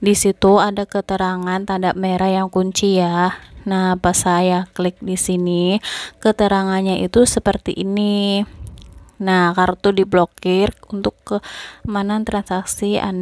di situ ada keterangan tanda merah yang kunci ya nah pas saya klik di sini keterangannya itu seperti ini nah kartu diblokir untuk keamanan transaksi anda